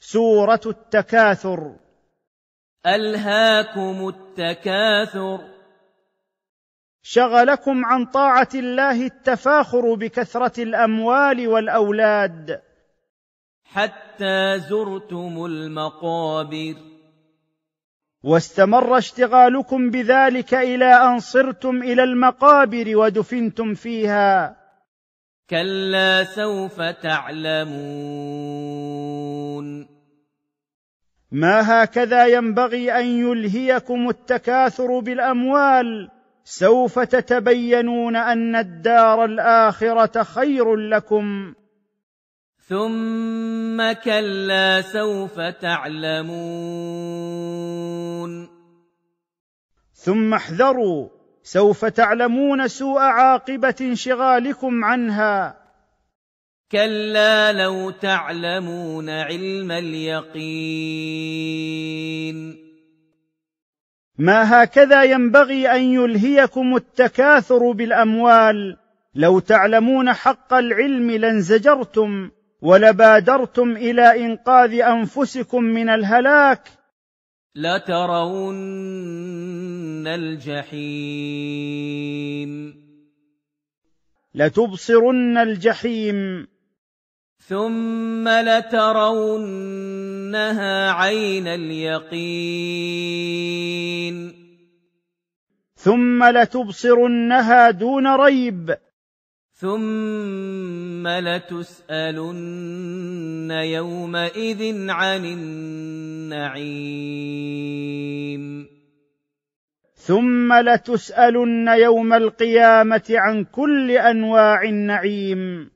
سوره التكاثر الهاكم التكاثر شغلكم عن طاعه الله التفاخر بكثره الاموال والاولاد حتى زرتم المقابر واستمر اشتغالكم بذلك الى ان صرتم الى المقابر ودفنتم فيها كلا سوف تعلمون ما هكذا ينبغي ان يلهيكم التكاثر بالاموال سوف تتبينون ان الدار الاخره خير لكم ثم كلا سوف تعلمون ثم احذروا سوف تعلمون سوء عاقبه انشغالكم عنها كلا لو تعلمون علم اليقين ما هكذا ينبغي ان يلهيكم التكاثر بالاموال لو تعلمون حق العلم لانزجرتم ولبادرتم الى انقاذ انفسكم من الهلاك لترون الجحيم لتبصرن الجحيم ثم لترونها عين اليقين ثم لتبصرنها دون ريب ثم لتسالن يومئذ عن النعيم ثم لتسالن يوم القيامه عن كل انواع النعيم